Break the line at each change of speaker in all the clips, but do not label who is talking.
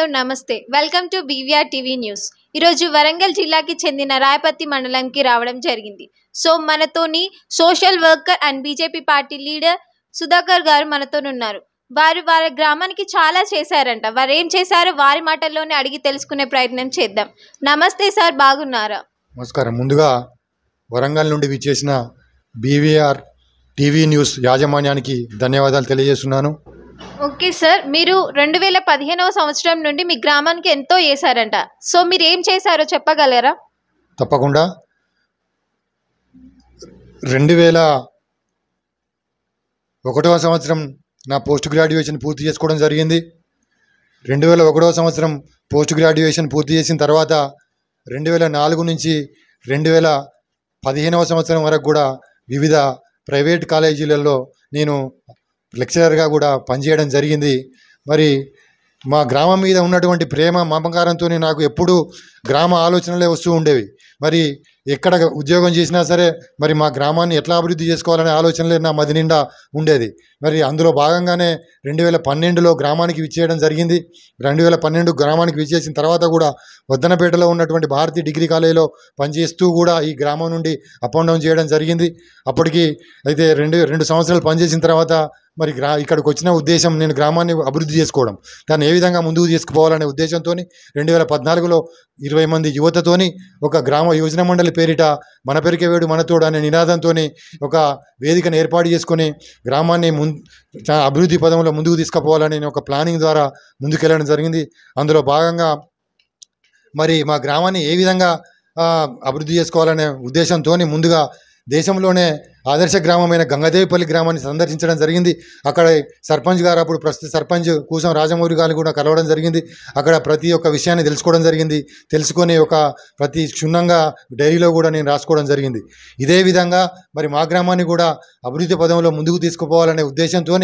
hello నమస్తే welcome to BVR TV news ఈరోజు వరంగల్ జిల్లాకి చెందిన రాయపతి మండలంకి రావడం జరిగింది సో మనతోని social worker and BJP party leader Sudhakar garu ఉన్నారు వారు వారి గ్రామానికి చాలా చేశారంట వారు ఏం చేశారో వారి మాటల్లోనే అడిగి తెలుసుకునే ప్రయత్నం చేద్దాం నమస్తే సార్ బాగున్నారా
నమస్కారం ముందుగా వరంగల్ నుండి విచ్చేసిన బీవీఆర్ టీవీ న్యూస్ యాజమాన్యానికి ధన్యవాదాలు తెలియజేస్తున్నాను
ఓకే సార్ మీరు రెండు వేల పదిహేనవ సంవత్సరం నుండి మీ గ్రామానికి ఎంతో చేశారంట సో మీరు ఏం చేశారో చెప్పగలరా
తప్పకుండా రెండు వేల ఒకటవ సంవత్సరం నా పోస్ట్ గ్రాడ్యుయేషన్ పూర్తి చేసుకోవడం జరిగింది రెండు వేల ఒకటవ సంవత్సరం పోస్ట్ గ్రాడ్యుయేషన్ పూర్తి చేసిన తర్వాత రెండు వేల నాలుగు నుంచి రెండు వేల పదిహేనవ సంవత్సరం వరకు కూడా వివిధ ప్రైవేట్ కాలేజీలలో నేను లెక్చరర్గా కూడా పనిచేయడం జరిగింది మరి మా గ్రామం మీద ఉన్నటువంటి ప్రేమ మమకారంతో నాకు ఎప్పుడూ గ్రామ ఆలోచనలే వస్తూ ఉండేవి మరి ఎక్కడ ఉద్యోగం చేసినా సరే మరి మా గ్రామాన్ని ఎట్లా అభివృద్ధి చేసుకోవాలనే ఆలోచనలే నా మది నిండా ఉండేది మరి అందులో భాగంగానే రెండు వేల పన్నెండులో గ్రామానికి విచ్చేయడం జరిగింది రెండు వేల పన్నెండు గ్రామానికి విచ్చేసిన తర్వాత కూడా వద్దనపేటలో ఉన్నటువంటి భారతీయ డిగ్రీ కాలేజీలో పనిచేస్తూ కూడా ఈ గ్రామం నుండి అప్ అండ్ డౌన్ చేయడం జరిగింది అప్పటికి అయితే రెండు రెండు సంవత్సరాలు పనిచేసిన తర్వాత మరి గ్రా ఇక్కడికి వచ్చిన ఉద్దేశం నేను గ్రామాన్ని అభివృద్ధి చేసుకోవడం దాన్ని ఏ విధంగా ముందుకు తీసుకుపోవాలనే ఉద్దేశంతో రెండు వేల పద్నాలుగులో ఇరవై మంది యువతతోని ఒక గ్రామ యోజన మండలి పేరిట మన పెరికే వేడు మన తోడు అనే నినాదంతో ఒక వేదికను ఏర్పాటు చేసుకుని గ్రామాన్ని ముం అభివృద్ధి పదంలో ముందుకు తీసుకుపోవాలని ఒక ప్లానింగ్ ద్వారా ముందుకెళ్ళడం జరిగింది అందులో భాగంగా మరి మా గ్రామాన్ని ఏ విధంగా అభివృద్ధి చేసుకోవాలనే ఉద్దేశంతో ముందుగా దేశంలోనే ఆదర్శ గ్రామమైన గంగదేవిపల్లి గ్రామాన్ని సందర్శించడం జరిగింది అక్కడ సర్పంచ్ గారు అప్పుడు ప్రస్తుత సర్పంచ్ కూసం రాజమౌరి గారిని కూడా కలవడం జరిగింది అక్కడ ప్రతి ఒక్క విషయాన్ని తెలుసుకోవడం జరిగింది తెలుసుకొని ఒక ప్రతి క్షుణ్ణంగా డైరీలో కూడా నేను రాసుకోవడం జరిగింది ఇదే విధంగా మరి మా గ్రామాన్ని కూడా అభివృద్ధి పదంలో ముందుకు తీసుకుపోవాలనే ఉద్దేశంతో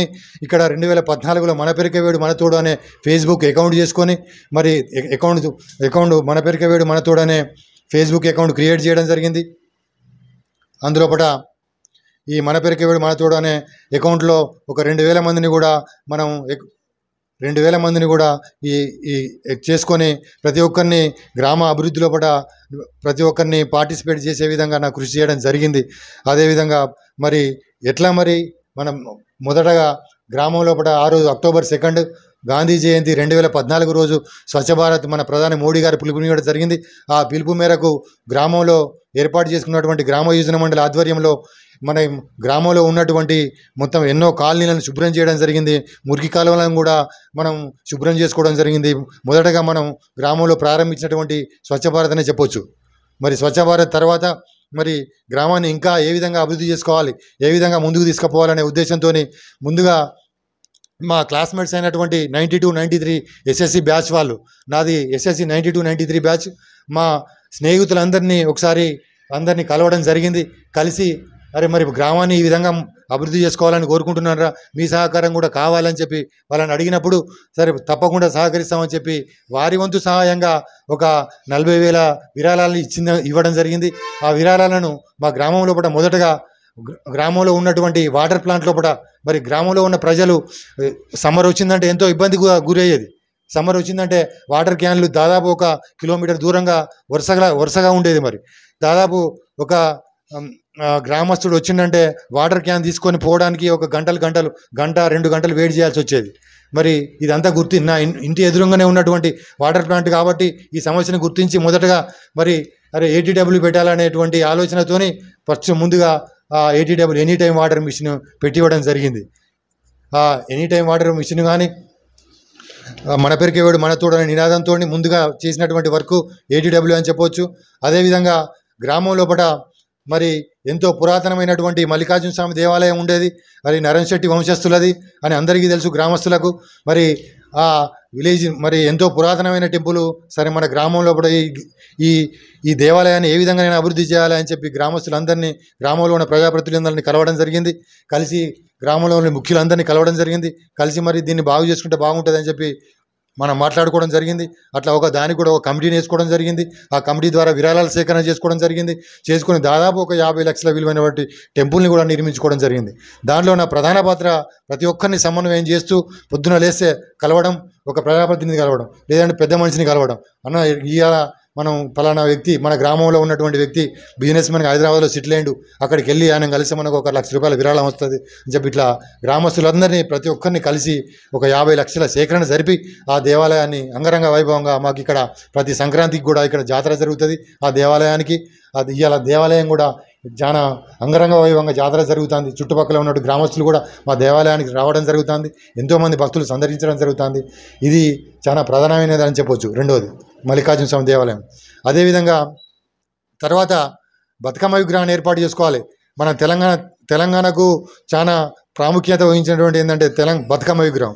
ఇక్కడ రెండు వేల పద్నాలుగులో మన పెరికేవేడు వేడు తోడు అనే ఫేస్బుక్ అకౌంట్ చేసుకొని మరి అకౌంట్ అకౌంట్ మన పెరికేవేడు వేడు తోడు అనే ఫేస్బుక్ అకౌంట్ క్రియేట్ చేయడం జరిగింది అందులోపట ఈ మన పెరికేవాడు మన తోడు అనే అకౌంట్లో ఒక రెండు వేల మందిని కూడా మనం రెండు వేల మందిని కూడా ఈ ఈ చేసుకొని ప్రతి ఒక్కరిని గ్రామ అభివృద్ధిలో పట ప్రతి ఒక్కరిని పార్టిసిపేట్ చేసే విధంగా నాకు కృషి చేయడం జరిగింది అదేవిధంగా మరి ఎట్లా మరి మనం మొదటగా గ్రామంలో పట ఆ రోజు అక్టోబర్ సెకండ్ గాంధీ జయంతి రెండు వేల పద్నాలుగు రోజు స్వచ్ఛ భారత్ మన ప్రధాని మోడీ గారి పిలుపు మీద జరిగింది ఆ పిలుపు మేరకు గ్రామంలో ఏర్పాటు చేసుకున్నటువంటి గ్రామ యోజన మండలి ఆధ్వర్యంలో మన గ్రామంలో ఉన్నటువంటి మొత్తం ఎన్నో కాలనీలను శుభ్రం చేయడం జరిగింది మురికి కాలువలను కూడా మనం శుభ్రం చేసుకోవడం జరిగింది మొదటగా మనం గ్రామంలో ప్రారంభించినటువంటి స్వచ్ఛ భారత్ అనే చెప్పొచ్చు మరి స్వచ్ఛ భారత్ తర్వాత మరి గ్రామాన్ని ఇంకా ఏ విధంగా అభివృద్ధి చేసుకోవాలి ఏ విధంగా ముందుకు తీసుకుపోవాలనే ఉద్దేశంతో ముందుగా మా క్లాస్మేట్స్ అయినటువంటి ninety two ninety three SSC batch వాళ్ళు నాది SSC ninety two ninety three batch మా స్నేహితులందరినీ ఒకసారి అందరినీ కలవడం జరిగింది కలిసి అరే మరి గ్రామాన్ని ఈ విధంగా అభివృద్ధి చేసుకోవాలని కోరుకుంటున్నారా మీ సహకారం కూడా కావాలని చెప్పి వాళ్ళని అడిగినప్పుడు సరే తప్పకుండా సహకరిస్తామని చెప్పి వారి వంతు సహాయంగా ఒక నలభై వేల విరాళాలను ఇచ్చింద ఇవ్వడం జరిగింది ఆ విరాళాలను మా గ్రామంలో కూడా మొదటగా గ్రామంలో ఉన్నటువంటి వాటర్ ప్లాంట్లో కూడా మరి గ్రామంలో ఉన్న ప్రజలు సమ్మర్ వచ్చిందంటే ఎంతో ఇబ్బందిగా గురయ్యేది సమ్మర్ వచ్చిందంటే వాటర్ క్యాన్లు దాదాపు ఒక కిలోమీటర్ దూరంగా వరుసగా వరుసగా ఉండేది మరి దాదాపు ఒక గ్రామస్తుడు వచ్చిందంటే వాటర్ క్యాన్ తీసుకొని పోవడానికి ఒక గంటలు గంటలు గంట రెండు గంటలు వెయిట్ చేయాల్సి వచ్చేది మరి ఇదంతా గుర్తి నా ఇంటి ఎదురుగానే ఉన్నటువంటి వాటర్ ప్లాంట్ కాబట్టి ఈ సమస్యను గుర్తించి మొదటగా మరి అరే ఏటీడబ్ల్యూ పెట్టాలనేటువంటి ఆలోచనతోని ఫస్ట్ ముందుగా eighty double any time water machine పెట్టివ్వడం జరిగింది ఎనీ టైం వాటర్ మిషన్ కానీ మన వాడు మన తోడని నినాదంతో ముందుగా చేసినటువంటి వర్క్ ఏటీడబ్ల్యూ అని చెప్పవచ్చు అదేవిధంగా గ్రామం లోపల మరి ఎంతో పురాతనమైనటువంటి మల్లికార్జున స్వామి దేవాలయం ఉండేది మరి నరేన్ శెట్టి వంశస్థులది అని అందరికీ తెలుసు గ్రామస్తులకు మరి ఆ విలేజ్ మరి ఎంతో పురాతనమైన టెంపుల్ సరే మన గ్రామంలో కూడా ఈ ఈ దేవాలయాన్ని ఏ విధంగా నేను అభివృద్ధి చేయాలి అని చెప్పి గ్రామస్తులందరినీ గ్రామంలో ఉన్న ప్రజాప్రతినిధులందరినీ కలవడం జరిగింది కలిసి గ్రామంలో ఉన్న ముఖ్యులందరినీ కలవడం జరిగింది కలిసి మరి దీన్ని బాగు చేసుకుంటే బాగుంటుందని చెప్పి మనం మాట్లాడుకోవడం జరిగింది అట్లా ఒక దానికి కూడా ఒక కమిటీని వేసుకోవడం జరిగింది ఆ కమిటీ ద్వారా విరాళాల సేకరణ చేసుకోవడం జరిగింది చేసుకుని దాదాపు ఒక యాభై లక్షల విలువైనటువంటి టెంపుల్ని కూడా నిర్మించుకోవడం జరిగింది దాంట్లో నా ప్రధాన పాత్ర ప్రతి ఒక్కరిని సమన్వయం చేస్తూ పొద్దున లేస్తే కలవడం ఒక ప్రజాప్రతినిధిని కలవడం లేదంటే పెద్ద మనిషిని కలవడం అన్న ఇవాళ మనం ఫలానా వ్యక్తి మన గ్రామంలో ఉన్నటువంటి వ్యక్తి బిజినెస్ మనకి హైదరాబాద్లో సిట్లైండు అక్కడికి వెళ్ళి ఆయన కలిసి మనకు ఒక లక్ష రూపాయల విరాళం వస్తుంది అని చెప్పి ఇట్లా గ్రామస్తులందరినీ ప్రతి ఒక్కరిని కలిసి ఒక యాభై లక్షల సేకరణ జరిపి ఆ దేవాలయాన్ని అంగరంగ వైభవంగా మాకు ఇక్కడ ప్రతి సంక్రాంతికి కూడా ఇక్కడ జాతర జరుగుతుంది ఆ దేవాలయానికి అది ఇవాళ దేవాలయం కూడా చాలా అంగరంగ వైభవంగా జాతర జరుగుతుంది చుట్టుపక్కల ఉన్న గ్రామస్తులు కూడా మా దేవాలయానికి రావడం జరుగుతుంది ఎంతోమంది భక్తులు సందర్శించడం జరుగుతుంది ఇది చాలా ప్రధానమైనది అని చెప్పొచ్చు రెండవది మల్లికార్జున స్వామి దేవాలయం అదేవిధంగా తర్వాత బతుకమ్మ విగ్రహాన్ని ఏర్పాటు చేసుకోవాలి మన తెలంగాణ తెలంగాణకు చాలా ప్రాముఖ్యత వహించినటువంటి ఏంటంటే తెలంగ బతుకమ్మ విగ్రహం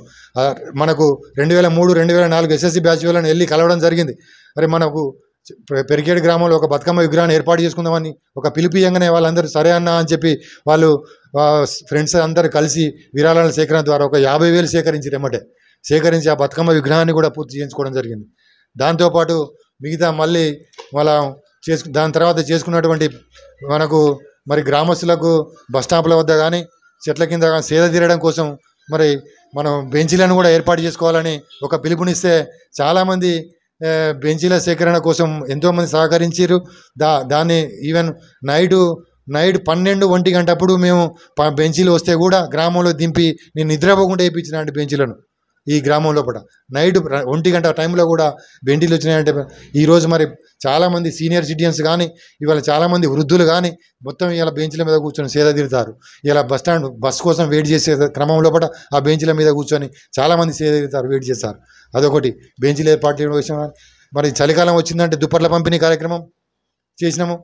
మనకు రెండు వేల మూడు రెండు వేల నాలుగు ఎస్ఎస్సి బ్యాచ్ వాళ్ళని వెళ్ళి కలవడం జరిగింది మరి మనకు పెరిగేడు గ్రామంలో ఒక బతుకమ్మ విగ్రహాన్ని ఏర్పాటు చేసుకుందామని ఒక పిలిపియంగానే వాళ్ళందరూ సరే అన్న అని చెప్పి వాళ్ళు ఫ్రెండ్స్ అందరూ కలిసి విరాళాల సేకరణ ద్వారా ఒక యాభై వేలు సేకరించి రెమ్మటే సేకరించి ఆ బతుకమ్మ విగ్రహాన్ని కూడా పూర్తి చేయించుకోవడం జరిగింది దాంతోపాటు మిగతా మళ్ళీ వాళ్ళ చేసు దాని తర్వాత చేసుకున్నటువంటి మనకు మరి గ్రామస్తులకు బస్ స్టాప్ల వద్ద కానీ చెట్ల కింద కానీ సేద తీరడం కోసం మరి మనం బెంచీలను కూడా ఏర్పాటు చేసుకోవాలని ఒక పిలుపునిస్తే చాలామంది బెంచీల సేకరణ కోసం ఎంతోమంది సహకరించారు దా దాన్ని ఈవెన్ నైటు నైట్ పన్నెండు ఒంటి గంటప్పుడు మేము బెంచీలు వస్తే కూడా గ్రామంలో దింపి నేను నిద్రపోకుండా వేయించిన బెంచీలను ఈ గ్రామం లోపల నైట్ ఒంటి గంట టైంలో కూడా వెంటీలు వచ్చినాయంటే ఈరోజు మరి చాలామంది సీనియర్ సిటిజన్స్ కానీ ఇవాళ చాలామంది వృద్ధులు కానీ మొత్తం ఇలా బెంచ్ల మీద కూర్చొని సేద తీరుతారు ఇలా బస్ స్టాండ్ బస్ కోసం వెయిట్ చేసే క్రమం లోపల ఆ బెంచ్ల మీద కూర్చొని చాలామంది సేద తీరుతారు వెయిట్ చేస్తారు అదొకటి బెంచ్లు ఏర్పాటు విషయం మరి చలికాలం వచ్చిందంటే దుప్పట్ల పంపిణీ కార్యక్రమం చేసినాము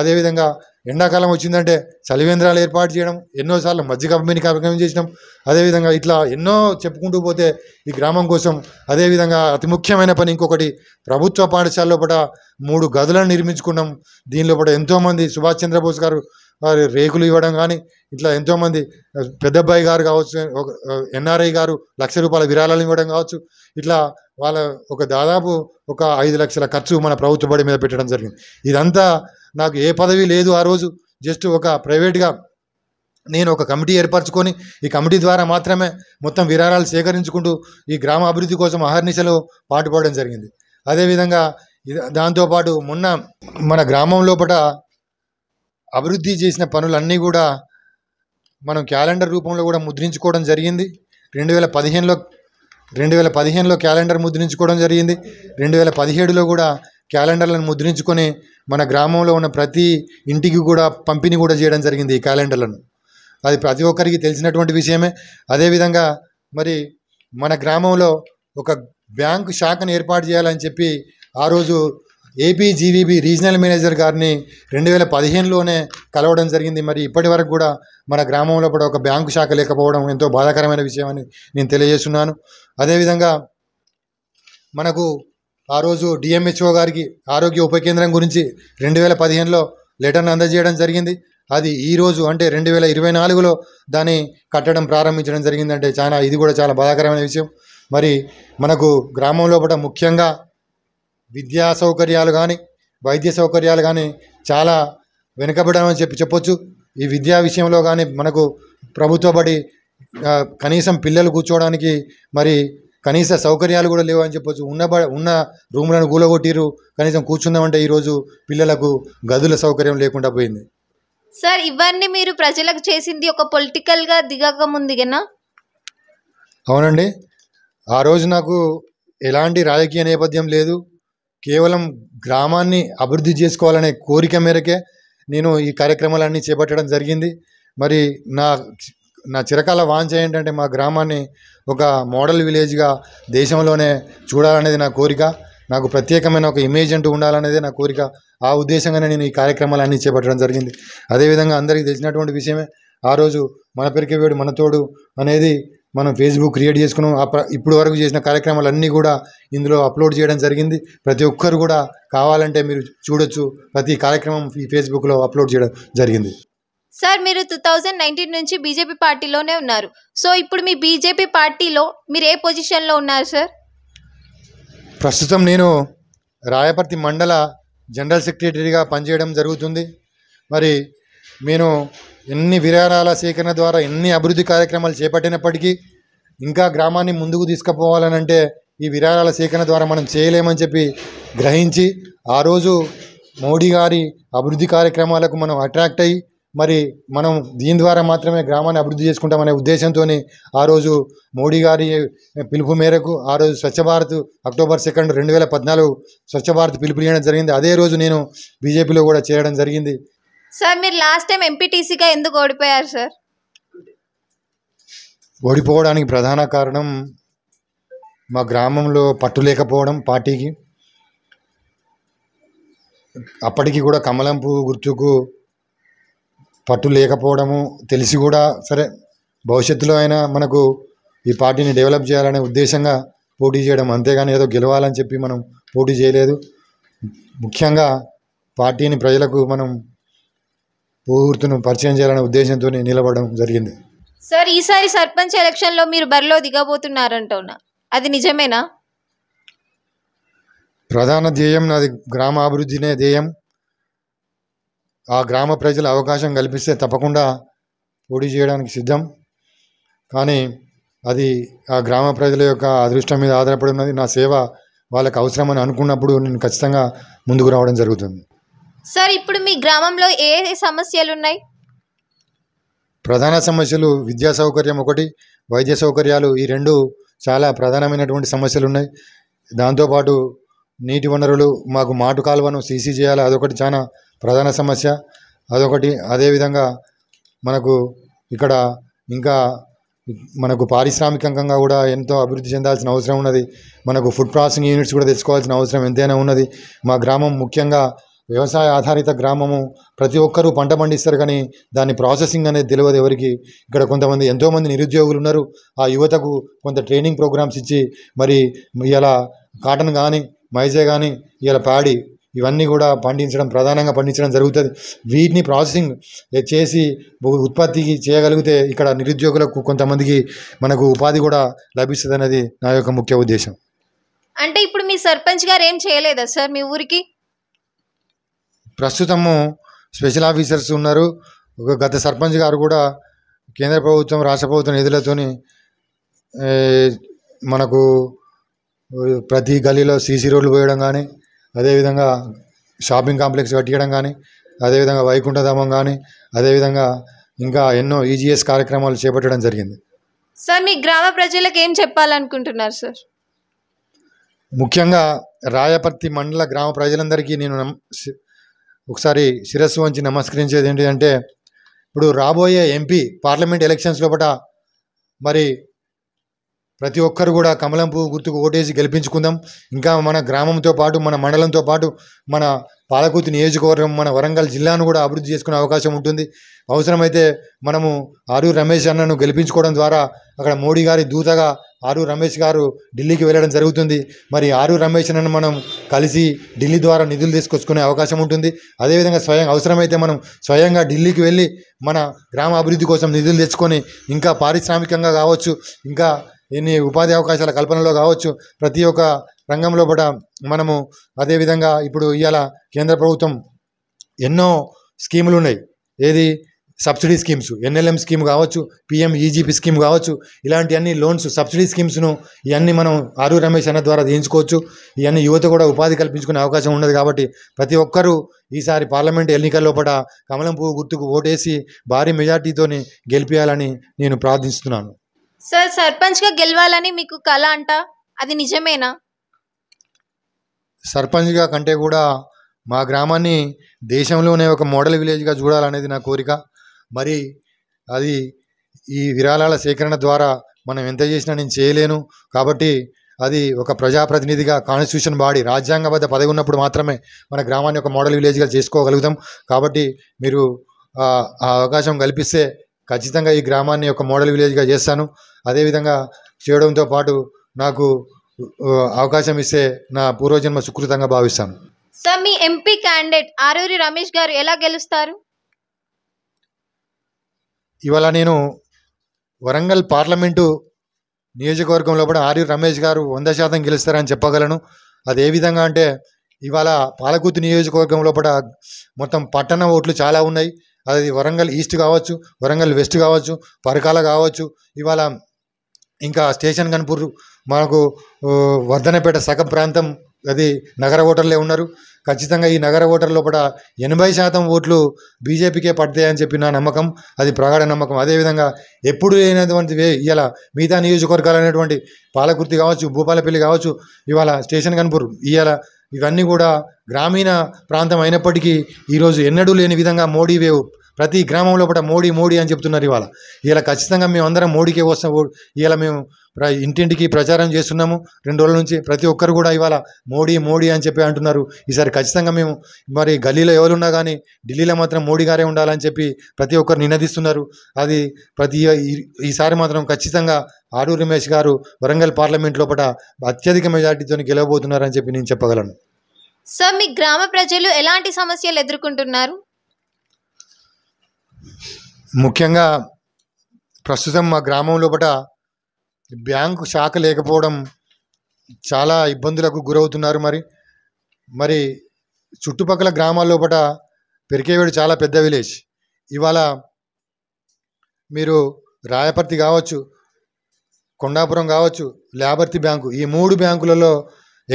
అదేవిధంగా ఎండాకాలం వచ్చిందంటే చలివేంద్రాలు ఏర్పాటు చేయడం ఎన్నోసార్లు మధ్య కంపెనీ కార్యక్రమం చేసినాం అదేవిధంగా ఇట్లా ఎన్నో చెప్పుకుంటూ పోతే ఈ గ్రామం కోసం అదేవిధంగా అతి ముఖ్యమైన పని ఇంకొకటి ప్రభుత్వ పాఠశాల లోపల మూడు గదులను నిర్మించుకున్నాం దీనిలో పట ఎంతోమంది సుభాష్ చంద్రబోస్ గారు వారి రేకులు ఇవ్వడం కానీ ఇట్లా ఎంతోమంది పెద్దబ్బాయి గారు కావచ్చు ఎన్ఆర్ఐ గారు లక్ష రూపాయల విరాళాలు ఇవ్వడం కావచ్చు ఇట్లా వాళ్ళ ఒక దాదాపు ఒక ఐదు లక్షల ఖర్చు మన ప్రభుత్వ బడి మీద పెట్టడం జరిగింది ఇదంతా నాకు ఏ పదవి లేదు ఆ రోజు జస్ట్ ఒక ప్రైవేట్గా నేను ఒక కమిటీ ఏర్పరచుకొని ఈ కమిటీ ద్వారా మాత్రమే మొత్తం విరాళాలు సేకరించుకుంటూ ఈ గ్రామ అభివృద్ధి కోసం అహర్నిశలు పాటుపడడం జరిగింది అదేవిధంగా దాంతోపాటు మొన్న మన గ్రామం లోపల అభివృద్ధి చేసిన పనులన్నీ కూడా మనం క్యాలెండర్ రూపంలో కూడా ముద్రించుకోవడం జరిగింది రెండు వేల పదిహేనులో రెండు వేల పదిహేనులో క్యాలెండర్ ముద్రించుకోవడం జరిగింది రెండు వేల పదిహేడులో కూడా క్యాలెండర్లను ముద్రించుకొని మన గ్రామంలో ఉన్న ప్రతి ఇంటికి కూడా పంపిణీ కూడా చేయడం జరిగింది ఈ క్యాలెండర్లను అది ప్రతి ఒక్కరికి తెలిసినటువంటి విషయమే అదేవిధంగా మరి మన గ్రామంలో ఒక బ్యాంకు శాఖను ఏర్పాటు చేయాలని చెప్పి ఆ రోజు ఏపీజీవీబీ రీజనల్ మేనేజర్ గారిని రెండు వేల పదిహేనులోనే కలవడం జరిగింది మరి ఇప్పటి వరకు కూడా మన గ్రామంలో కూడా ఒక బ్యాంకు శాఖ లేకపోవడం ఎంతో బాధాకరమైన విషయం అని నేను తెలియజేస్తున్నాను అదేవిధంగా మనకు ఆ రోజు డిఎంహెచ్ఓ గారికి ఆరోగ్య ఉప కేంద్రం గురించి రెండు వేల పదిహేనులో లెటర్ను అందజేయడం జరిగింది అది ఈరోజు అంటే రెండు వేల ఇరవై నాలుగులో దాన్ని కట్టడం ప్రారంభించడం జరిగిందంటే చాలా ఇది కూడా చాలా బాధాకరమైన విషయం మరి మనకు గ్రామం లోపల ముఖ్యంగా విద్యా సౌకర్యాలు కానీ వైద్య సౌకర్యాలు కానీ చాలా వెనుకబడమని చెప్పి చెప్పొచ్చు ఈ విద్యా విషయంలో కానీ మనకు ప్రభుత్వ బడి కనీసం పిల్లలు కూర్చోవడానికి మరి కనీస సౌకర్యాలు కూడా లేవు అని చెప్పొచ్చు ఉన్న ఉన్న రూములను కూలగొట్టిరు కనీసం కూర్చుందామంటే ఈరోజు పిల్లలకు గదుల సౌకర్యం లేకుండా పోయింది
సార్ ఇవన్నీ మీరు ప్రజలకు చేసింది ఒక పొలిటికల్గా దిగక ముందుగానా
అవునండి ఆ రోజు నాకు ఎలాంటి రాజకీయ నేపథ్యం లేదు కేవలం గ్రామాన్ని అభివృద్ధి చేసుకోవాలనే కోరిక మేరకే నేను ఈ కార్యక్రమాలన్నీ చేపట్టడం జరిగింది మరి నా నా చిరకాల వాంచ ఏంటంటే మా గ్రామాన్ని ఒక మోడల్ విలేజ్గా దేశంలోనే చూడాలనేది నా కోరిక నాకు ప్రత్యేకమైన ఒక ఇమేజ్ అంటూ ఉండాలనేదే నా కోరిక ఆ ఉద్దేశంగానే నేను ఈ కార్యక్రమాలన్నీ చేపట్టడం జరిగింది అదేవిధంగా అందరికీ తెలిసినటువంటి విషయమే ఆ రోజు మన పెరికే వేడు మన తోడు అనేది మనం ఫేస్బుక్ క్రియేట్ చేసుకున్నాం ఇప్పుడు వరకు చేసిన కార్యక్రమాలన్నీ కూడా ఇందులో అప్లోడ్ చేయడం జరిగింది ప్రతి ఒక్కరు కూడా కావాలంటే మీరు చూడొచ్చు ప్రతి కార్యక్రమం ఈ ఫేస్బుక్లో అప్లోడ్ చేయడం జరిగింది
సార్ మీరు టూ థౌజండ్ నైన్టీన్ నుంచి బీజేపీ పార్టీలోనే ఉన్నారు సో ఇప్పుడు మీ బీజేపీ పార్టీలో మీరు ఏ పొజిషన్లో ఉన్నారు సార్
ప్రస్తుతం నేను రాయపర్తి మండల జనరల్ సెక్రటరీగా పనిచేయడం జరుగుతుంది మరి నేను ఎన్ని విరాళాల సేకరణ ద్వారా ఎన్ని అభివృద్ధి కార్యక్రమాలు చేపట్టినప్పటికీ ఇంకా గ్రామాన్ని ముందుకు తీసుకుపోవాలనంటే ఈ విరాళాల సేకరణ ద్వారా మనం చేయలేమని చెప్పి గ్రహించి ఆ రోజు మోడీ గారి అభివృద్ధి కార్యక్రమాలకు మనం అట్రాక్ట్ అయ్యి మరి మనం దీని ద్వారా మాత్రమే గ్రామాన్ని అభివృద్ధి చేసుకుంటామనే ఉద్దేశంతో ఆ రోజు మోడీ గారి పిలుపు మేరకు ఆ రోజు స్వచ్ఛ భారత్ అక్టోబర్ సెకండ్ రెండు వేల పద్నాలుగు స్వచ్ఛ భారత్ పిలుపు ఇవ్వడం జరిగింది అదే రోజు నేను బీజేపీలో కూడా చేరడం జరిగింది
సార్ మీరు లాస్ట్ టైం ఎంపీటీసీగా ఎందుకు ఓడిపోయారు సార్
ఓడిపోవడానికి ప్రధాన కారణం మా గ్రామంలో పట్టు లేకపోవడం పార్టీకి అప్పటికి కూడా కమలంపు గుర్తుకు పట్టు లేకపోవడము తెలిసి కూడా సరే భవిష్యత్తులో అయినా మనకు ఈ పార్టీని డెవలప్ చేయాలనే ఉద్దేశంగా పోటీ చేయడం అంతేగాని ఏదో గెలవాలని చెప్పి మనం పోటీ చేయలేదు ముఖ్యంగా పార్టీని ప్రజలకు మనం పూర్తిను పరిచయం చేయాలనే ఉద్దేశంతో నిలబడడం జరిగింది
సార్ ఈసారి సర్పంచ్ ఎలక్షన్లో మీరు బరిలో దిగబోతున్నారంటున్నా అది నిజమేనా
ప్రధాన ధ్యేయం నాది గ్రామాభివృద్ధినే ధ్యేయం ఆ గ్రామ ప్రజలు అవకాశం కల్పిస్తే తప్పకుండా పోటీ చేయడానికి సిద్ధం కానీ అది ఆ గ్రామ ప్రజల యొక్క అదృష్టం మీద ఆధారపడి ఉన్నది నా సేవ వాళ్ళకి అవసరమని అనుకున్నప్పుడు నేను ఖచ్చితంగా ముందుకు రావడం జరుగుతుంది
సార్ ఇప్పుడు మీ గ్రామంలో ఏ సమస్యలు ఉన్నాయి
ప్రధాన సమస్యలు విద్యా సౌకర్యం ఒకటి వైద్య సౌకర్యాలు ఈ రెండు చాలా ప్రధానమైనటువంటి సమస్యలు ఉన్నాయి దాంతోపాటు నీటి వనరులు మాకు మాటు కాలువను సీసీ చేయాలి అదొకటి చాలా ప్రధాన సమస్య అదొకటి అదేవిధంగా మనకు ఇక్కడ ఇంకా మనకు పారిశ్రామికంగా కూడా ఎంతో అభివృద్ధి చెందాల్సిన అవసరం ఉన్నది మనకు ఫుడ్ ప్రాసెసింగ్ యూనిట్స్ కూడా తెచ్చుకోవాల్సిన అవసరం ఎంతైనా ఉన్నది మా గ్రామం ముఖ్యంగా వ్యవసాయ ఆధారిత గ్రామము ప్రతి ఒక్కరూ పంట పండిస్తారు కానీ దాని ప్రాసెసింగ్ అనేది తెలియదు ఎవరికి ఇక్కడ కొంతమంది ఎంతోమంది నిరుద్యోగులు ఉన్నారు ఆ యువతకు కొంత ట్రైనింగ్ ప్రోగ్రామ్స్ ఇచ్చి మరి ఇలా కాటన్ కానీ మైజే కానీ ఇలా పాడి ఇవన్నీ కూడా పండించడం ప్రధానంగా పండించడం జరుగుతుంది వీటిని ప్రాసెసింగ్ చేసి ఉత్పత్తికి చేయగలిగితే ఇక్కడ నిరుద్యోగులకు కొంతమందికి మనకు ఉపాధి కూడా లభిస్తుంది అనేది నా యొక్క ముఖ్య ఉద్దేశం
అంటే ఇప్పుడు మీ సర్పంచ్ గారు ఏం చేయలేదా సార్ మీ ఊరికి
ప్రస్తుతము స్పెషల్ ఆఫీసర్స్ ఉన్నారు గత సర్పంచ్ గారు కూడా కేంద్ర ప్రభుత్వం రాష్ట్ర ప్రభుత్వం నిధులతోని మనకు ప్రతి గల్లీలో సీసీ రోడ్లు పోయడం కానీ అదేవిధంగా షాపింగ్ కాంప్లెక్స్ కట్టించడం కానీ అదేవిధంగా వైకుంఠధామం కానీ అదేవిధంగా ఇంకా ఎన్నో ఈజీఎస్ కార్యక్రమాలు చేపట్టడం జరిగింది
సార్ మీ గ్రామ ప్రజలకు ఏం చెప్పాలనుకుంటున్నారు
సార్ ముఖ్యంగా రాయపర్తి మండల గ్రామ ప్రజలందరికీ నేను ఒకసారి శిరస్సు వంచి నమస్కరించేది ఏంటి అంటే ఇప్పుడు రాబోయే ఎంపీ పార్లమెంట్ ఎలక్షన్స్ లోపల మరి ప్రతి ఒక్కరు కూడా కమలం పువ్వు గుర్తుకు ఓటేసి గెలిపించుకుందాం ఇంకా మన గ్రామంతో పాటు మన మండలంతో పాటు మన పాలకూతి నియోజకవర్గం మన వరంగల్ జిల్లాను కూడా అభివృద్ధి చేసుకునే అవకాశం ఉంటుంది అవసరమైతే మనము ఆరు రమేష్ అన్నను గెలిపించుకోవడం ద్వారా అక్కడ మోడీ గారి దూతగా ఆరు రమేష్ గారు ఢిల్లీకి వెళ్ళడం జరుగుతుంది మరి ఆరు రమేష్ అన్నను మనం కలిసి ఢిల్లీ ద్వారా నిధులు తీసుకొచ్చుకునే అవకాశం ఉంటుంది అదేవిధంగా స్వయం అవసరమైతే మనం స్వయంగా ఢిల్లీకి వెళ్ళి మన గ్రామ అభివృద్ధి కోసం నిధులు తెచ్చుకొని ఇంకా పారిశ్రామికంగా కావచ్చు ఇంకా ఇన్ని ఉపాధి అవకాశాల కల్పనలో కావచ్చు ప్రతి ఒక్క రంగంలో కూడా మనము అదేవిధంగా ఇప్పుడు ఇవాళ కేంద్ర ప్రభుత్వం ఎన్నో స్కీములు ఉన్నాయి ఏది సబ్సిడీ స్కీమ్స్ ఎన్ఎల్ఎం స్కీమ్ కావచ్చు పిఎం ఈజీపీ స్కీమ్ కావచ్చు ఇలాంటి అన్ని లోన్స్ సబ్సిడీ స్కీమ్స్ను ఇవన్నీ మనం ఆరు రమేష్ అన్న ద్వారా తీయించుకోవచ్చు ఇవన్నీ యువత కూడా ఉపాధి కల్పించుకునే అవకాశం ఉండదు కాబట్టి ప్రతి ఒక్కరూ ఈసారి పార్లమెంట్ ఎన్నికల్లో పట కమలం పువ్వు గుర్తుకు ఓటేసి భారీ మెజార్టీతోని గెలిపేయాలని నేను ప్రార్థిస్తున్నాను
సార్ సర్పంచ్గా గెలవాలని మీకు కళ అంట అది నిజమేనా
సర్పంచ్గా కంటే కూడా మా గ్రామాన్ని దేశంలోనే ఒక మోడల్ విలేజ్గా చూడాలనేది నా కోరిక మరి అది ఈ విరాళాల సేకరణ ద్వారా మనం ఎంత చేసినా నేను చేయలేను కాబట్టి అది ఒక ప్రజాప్రతినిధిగా కాన్స్టిట్యూషన్ బాడీ రాజ్యాంగబద్ధ పదవి ఉన్నప్పుడు మాత్రమే మన గ్రామాన్ని ఒక మోడల్ విలేజ్గా చేసుకోగలుగుతాం కాబట్టి మీరు ఆ అవకాశం కల్పిస్తే ఖచ్చితంగా ఈ గ్రామాన్ని ఒక మోడల్ విలేజ్గా చేస్తాను అదేవిధంగా చేయడంతో పాటు నాకు అవకాశం ఇస్తే నా పూర్వజన్మ సుకృతంగా భావిస్తాను
సార్ మీ ఎంపీ క్యాండిడేట్ ఆరూరి రమేష్ గారు ఎలా గెలుస్తారు
ఇవాళ నేను వరంగల్ పార్లమెంటు నియోజకవర్గంలో కూడా ఆర్యు రమేష్ గారు వంద శాతం గెలుస్తారని చెప్పగలను అది ఏ విధంగా అంటే ఇవాళ పాలకూతు నియోజకవర్గంలో లోపల మొత్తం పట్టణ ఓట్లు చాలా ఉన్నాయి అది వరంగల్ ఈస్ట్ కావచ్చు వరంగల్ వెస్ట్ కావచ్చు పరకాల కావచ్చు ఇవాళ ఇంకా స్టేషన్ కనుపూర్ మనకు వర్ధనపేట సగం ప్రాంతం అది నగర ఓటర్లే ఉన్నారు ఖచ్చితంగా ఈ నగర ఓటర్ లోపల ఎనభై శాతం ఓట్లు బీజేపీకే పడతాయని చెప్పి నా నమ్మకం అది ప్రగాఢ నమ్మకం అదేవిధంగా ఎప్పుడు లేనటువంటి ఇలా మిగతా నియోజకవర్గాలు అనేటువంటి పాలకుర్తి కావచ్చు భూపాలపల్లి కావచ్చు ఇవాళ స్టేషన్ కనుపూర్ ఇవాళ ఇవన్నీ కూడా గ్రామీణ ప్రాంతం అయినప్పటికీ ఈరోజు ఎన్నడూ లేని విధంగా మోడీ వేవ్ ప్రతి గ్రామంలో కూడా మోడీ మోడీ అని చెప్తున్నారు ఇవాళ ఇలా ఖచ్చితంగా మేము అందరం మోడీకే వస్తాం ఇలా మేము ఇంటింటికి ప్రచారం చేస్తున్నాము రెండు రోజుల నుంచి ప్రతి ఒక్కరు కూడా ఇవాళ మోడీ మోడీ అని చెప్పి అంటున్నారు ఈసారి ఖచ్చితంగా మేము మరి గల్లీలో ఎవరున్నా కానీ ఢిల్లీలో మాత్రం మోడీ గారే ఉండాలని చెప్పి ప్రతి ఒక్కరు నినదిస్తున్నారు అది ప్రతి ఈసారి మాత్రం ఖచ్చితంగా ఆడూరు రమేష్ గారు వరంగల్ పార్లమెంట్ లోపల అత్యధిక మెజార్టీతో గెలవబోతున్నారని చెప్పి నేను చెప్పగలను
సార్ మీ గ్రామ ప్రజలు ఎలాంటి సమస్యలు ఎదుర్కొంటున్నారు
ముఖ్యంగా ప్రస్తుతం మా గ్రామం లోపల బ్యాంకు శాఖ లేకపోవడం చాలా ఇబ్బందులకు గురవుతున్నారు మరి మరి చుట్టుపక్కల గ్రామాల లోపల పెరికేవేడు చాలా పెద్ద విలేజ్ ఇవాళ మీరు రాయపర్తి కావచ్చు కొండాపురం కావచ్చు లేబర్తి బ్యాంకు ఈ మూడు బ్యాంకులలో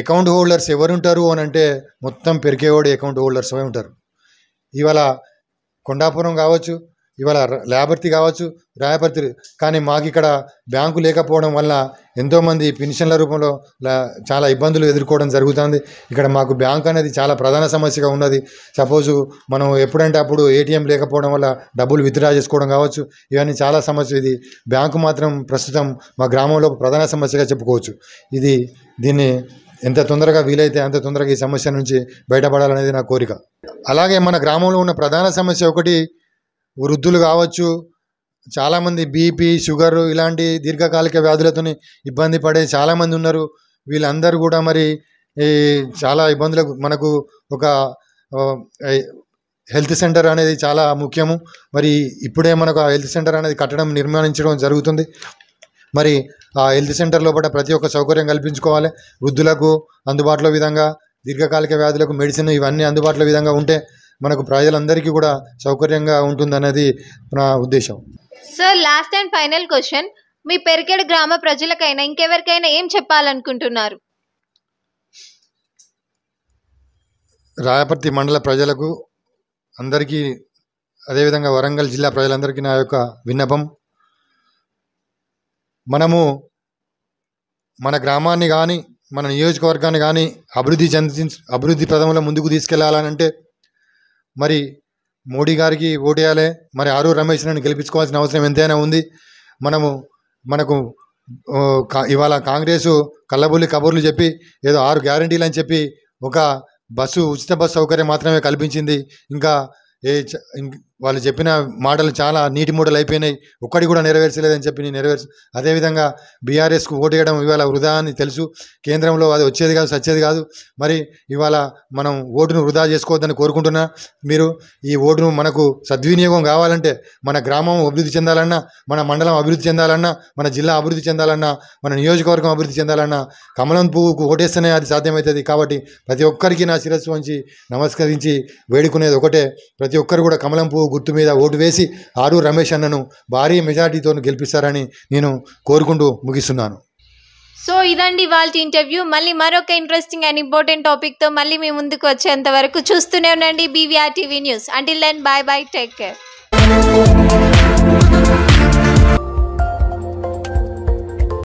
అకౌంట్ హోల్డర్స్ ఎవరు ఉంటారు అని అంటే మొత్తం పెరికేవాడు అకౌంట్ హోల్డర్స్ ఉంటారు ఇవాళ కొండాపురం కావచ్చు ఇవాళ లేబర్తి కావచ్చు రాయపర్తి కానీ మాకు ఇక్కడ బ్యాంకు లేకపోవడం వల్ల ఎంతోమంది పెన్షన్ల రూపంలో చాలా ఇబ్బందులు ఎదుర్కోవడం జరుగుతుంది ఇక్కడ మాకు బ్యాంక్ అనేది చాలా ప్రధాన సమస్యగా ఉన్నది సపోజు మనం ఎప్పుడంటే అప్పుడు ఏటీఎం లేకపోవడం వల్ల డబ్బులు విత్డ్రా చేసుకోవడం కావచ్చు ఇవన్నీ చాలా సమస్య ఇది బ్యాంకు మాత్రం ప్రస్తుతం మా గ్రామంలో ప్రధాన సమస్యగా చెప్పుకోవచ్చు ఇది దీన్ని ఎంత తొందరగా వీలైతే అంత తొందరగా ఈ సమస్య నుంచి బయటపడాలనేది నా కోరిక అలాగే మన గ్రామంలో ఉన్న ప్రధాన సమస్య ఒకటి వృద్ధులు కావచ్చు చాలామంది బీపీ షుగర్ ఇలాంటి దీర్ఘకాలిక వ్యాధులతో ఇబ్బంది పడే చాలామంది ఉన్నారు వీళ్ళందరూ కూడా మరి ఈ చాలా ఇబ్బందులకు మనకు ఒక హెల్త్ సెంటర్ అనేది చాలా ముఖ్యము మరి ఇప్పుడే మనకు ఆ హెల్త్ సెంటర్ అనేది కట్టడం నిర్మాణించడం జరుగుతుంది మరి ఆ హెల్త్ సెంటర్ లోపల ప్రతి ఒక్క సౌకర్యం కల్పించుకోవాలి వృద్ధులకు అందుబాటులో విధంగా దీర్ఘకాలిక వ్యాధులకు మెడిసిన్ ఇవన్నీ అందుబాటులో విధంగా ఉంటే మనకు ప్రజలందరికీ కూడా సౌకర్యంగా అన్నది నా ఉద్దేశం
sir last and final question మీ పెరికెడ్ గ్రామ ప్రజలకైనా ఇంకెవరికైనా ఏం చెప్పాలనుకుంటున్నారు
రాయపర్తి మండల ప్రజలకు అందరికీ అదేవిధంగా వరంగల్ జిల్లా ప్రజలందరికీ నా యొక్క విన్నపం మనము మన గ్రామాన్ని కానీ మన నియోజకవర్గాన్ని కానీ అభివృద్ధి చెంది అభివృద్ధి ప్రథంలో ముందుకు అంటే మరి మోడీ గారికి ఓటేయాలి మరి ఆరు రమేష్ నన్ను గెలిపించుకోవాల్సిన అవసరం ఎంతైనా ఉంది మనము మనకు ఇవాళ కాంగ్రెసు కళ్ళబుల్లి కబుర్లు చెప్పి ఏదో ఆరు గ్యారంటీలు అని చెప్పి ఒక బస్సు ఉచిత బస్సు సౌకర్యం మాత్రమే కల్పించింది ఇంకా ఏ వాళ్ళు చెప్పిన మాటలు చాలా నీటి మూటలు అయిపోయినాయి ఒక్కడి కూడా నెరవేర్చలేదని చెప్పి నేను నెరవేర్చు అదేవిధంగా బీఆర్ఎస్కు ఓటు వేయడం ఇవాళ వృధా అని తెలుసు కేంద్రంలో అది వచ్చేది కాదు సచ్చేది కాదు మరి ఇవాళ మనం ఓటును వృధా చేసుకోవద్దని కోరుకుంటున్నా మీరు ఈ ఓటును మనకు సద్వినియోగం కావాలంటే మన గ్రామం అభివృద్ధి చెందాలన్నా మన మండలం అభివృద్ధి చెందాలన్నా మన జిల్లా అభివృద్ధి చెందాలన్నా మన నియోజకవర్గం అభివృద్ధి చెందాలన్నా కమలం పువ్వుకు ఓటేస్తేనే అది సాధ్యమవుతుంది కాబట్టి ప్రతి ఒక్కరికి నా శిరస్సు వంచి నమస్కరించి వేడుకునేది ఒకటే ప్రతి ఒక్కరు కూడా కమలం పువ్వు గుర్తు మీద ఓటు వేసి ఆరు రమేష్ అన్నను భారీ మెజార్టీతో గెలిపిస్తారని నేను కోరుకుంటూ ముగిస్తున్నాను
సో ఇదండి వాళ్ళ ఇంటర్వ్యూ మళ్ళీ మరొక ఇంట్రెస్టింగ్ అండ్ ఇంపార్టెంట్ టాపిక్తో మళ్ళీ మీ ముందుకు వచ్చేంత వరకు చూస్తూనే ఉండండి BVR TV news until then bye bye take care